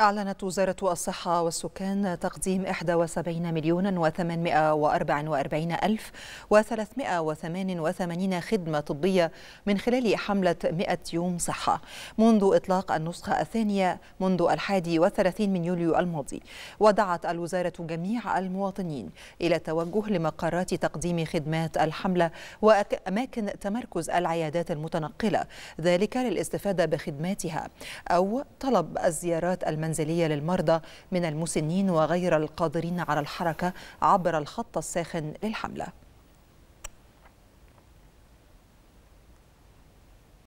أعلنت وزارة الصحة والسكان تقديم 71 مليون و844 ألف و388 خدمة طبية من خلال حملة 100 يوم صحة منذ إطلاق النسخة الثانية منذ الحادي وثلاثين من يوليو الماضي ودعت الوزارة جميع المواطنين إلى التوجه لمقرات تقديم خدمات الحملة وأماكن تمركز العيادات المتنقلة ذلك للاستفادة بخدماتها أو طلب الزيارات المنزلية المنزلية للمرضى من المسنين وغير القادرين على الحركة عبر الخط الساخن للحملة